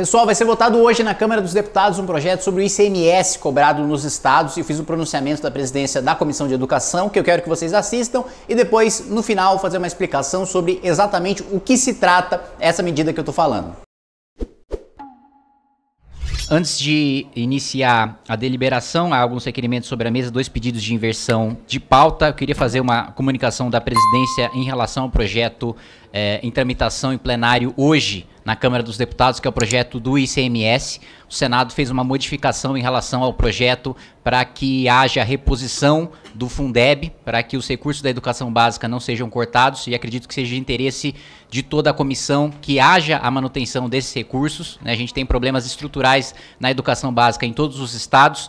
Pessoal, vai ser votado hoje na Câmara dos Deputados um projeto sobre o ICMS cobrado nos estados. Eu fiz o um pronunciamento da presidência da Comissão de Educação, que eu quero que vocês assistam, e depois, no final, fazer uma explicação sobre exatamente o que se trata essa medida que eu estou falando. Antes de iniciar a deliberação, há alguns requerimentos sobre a mesa, dois pedidos de inversão de pauta. Eu queria fazer uma comunicação da presidência em relação ao projeto eh, em tramitação em plenário hoje na Câmara dos Deputados, que é o projeto do ICMS. O Senado fez uma modificação em relação ao projeto para que haja reposição do Fundeb, para que os recursos da educação básica não sejam cortados, e acredito que seja de interesse de toda a comissão que haja a manutenção desses recursos. Né? A gente tem problemas estruturais na educação básica em todos os estados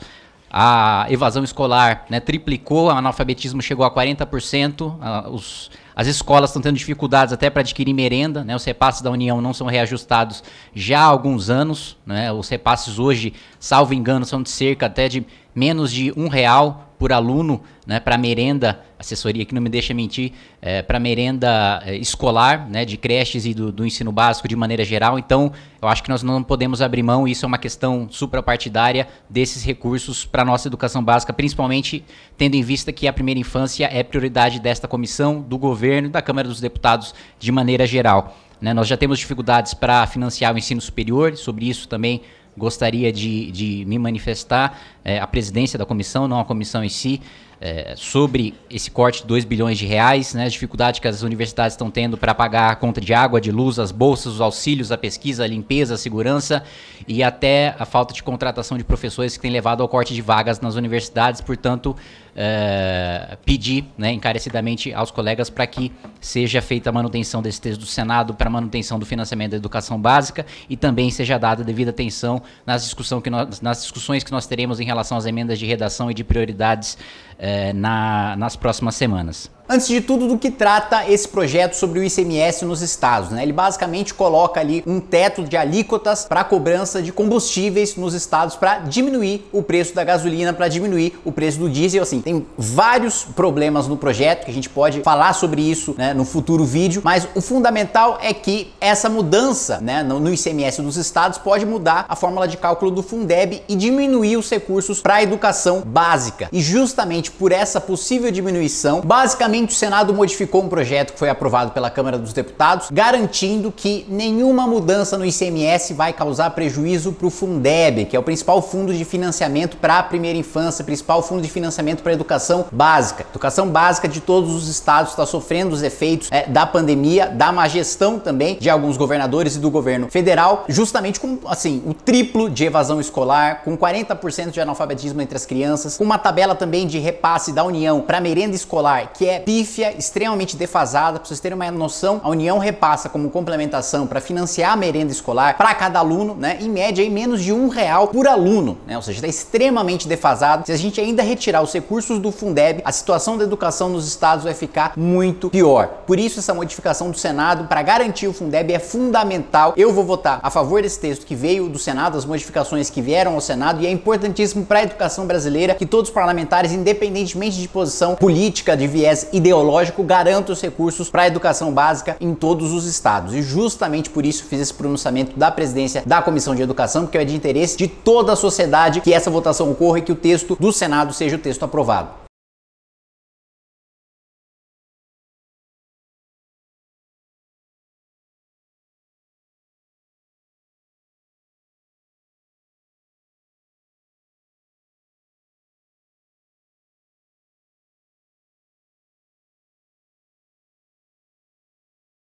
a evasão escolar né, triplicou, o analfabetismo chegou a 40%, os, as escolas estão tendo dificuldades até para adquirir merenda, né? Os repasses da União não são reajustados já há alguns anos, né? Os repasses hoje, salvo engano, são de cerca até de menos de um real por aluno né, para merenda, assessoria que não me deixa mentir, é, para merenda é, escolar, né, de creches e do, do, ensino básico de maneira geral. Então, eu acho que nós não podemos abrir mão, isso é uma questão suprapartidária, desses recursos para a nossa educação básica, principalmente tendo em vista que a primeira infância é prioridade desta comissão, do governo e da Câmara dos Deputados de maneira geral. Né? Nós já temos dificuldades para financiar o ensino superior, sobre isso também gostaria de, de me manifestar, é, a presidência da comissão, não a comissão em si, é, sobre esse corte de 2 bilhões de reais, né, as dificuldades que as universidades estão tendo para pagar a conta de água, de luz, as bolsas, os auxílios, a pesquisa, a limpeza, a segurança e até a falta de contratação de professores que tem levado ao corte de vagas nas universidades. Portanto, é, pedir né, encarecidamente aos colegas para que seja feita a manutenção desse texto do Senado para manutenção do financiamento da educação básica e também seja dada devida atenção nas, discussão que nós, nas discussões que nós teremos em relação às emendas de redação e de prioridades é, na, nas próximas semanas. Antes de tudo, do que trata esse projeto sobre o ICMS nos estados? Né? Ele basicamente coloca ali um teto de alíquotas para cobrança de combustíveis nos estados para diminuir o preço da gasolina, para diminuir o preço do diesel. Assim, tem vários problemas no projeto que a gente pode falar sobre isso né, no futuro vídeo, mas o fundamental é que essa mudança né, no ICMS dos estados pode mudar a fórmula de cálculo do Fundeb e diminuir os recursos para a educação básica. E justamente por essa possível diminuição, basicamente Recentemente, o Senado modificou um projeto que foi aprovado pela Câmara dos Deputados, garantindo que nenhuma mudança no ICMS vai causar prejuízo para o Fundeb, que é o principal fundo de financiamento para a primeira infância, principal fundo de financiamento para a educação básica. Educação básica de todos os estados está sofrendo os efeitos é, da pandemia, da má gestão também de alguns governadores e do governo federal, justamente com assim o triplo de evasão escolar, com 40% de analfabetismo entre as crianças, com uma tabela também de repasse da União para merenda escolar que é pífia, extremamente defasada. Para vocês terem uma noção, a União repassa como complementação para financiar a merenda escolar para cada aluno, né? Em média, aí, menos de um real por aluno, né? Ou seja, está extremamente defasado. Se a gente ainda retirar os recursos do Fundeb, a situação da educação nos estados vai ficar muito pior. Por isso, essa modificação do Senado para garantir o Fundeb é fundamental. Eu vou votar a favor desse texto que veio do Senado, as modificações que vieram ao Senado, e é importantíssimo para a educação brasileira que todos os parlamentares, independentemente de posição política, de viés ideológico garanta os recursos para a educação básica em todos os estados. E justamente por isso fiz esse pronunciamento da presidência da Comissão de Educação, porque é de interesse de toda a sociedade que essa votação ocorra e que o texto do Senado seja o texto aprovado.